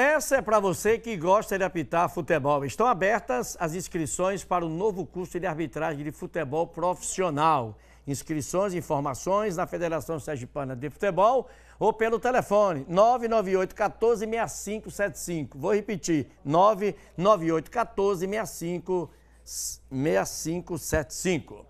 Essa é para você que gosta de apitar futebol. Estão abertas as inscrições para o novo curso de arbitragem de futebol profissional. Inscrições e informações na Federação Sergipana de Futebol ou pelo telefone 998 146575 Vou repetir, 998 146575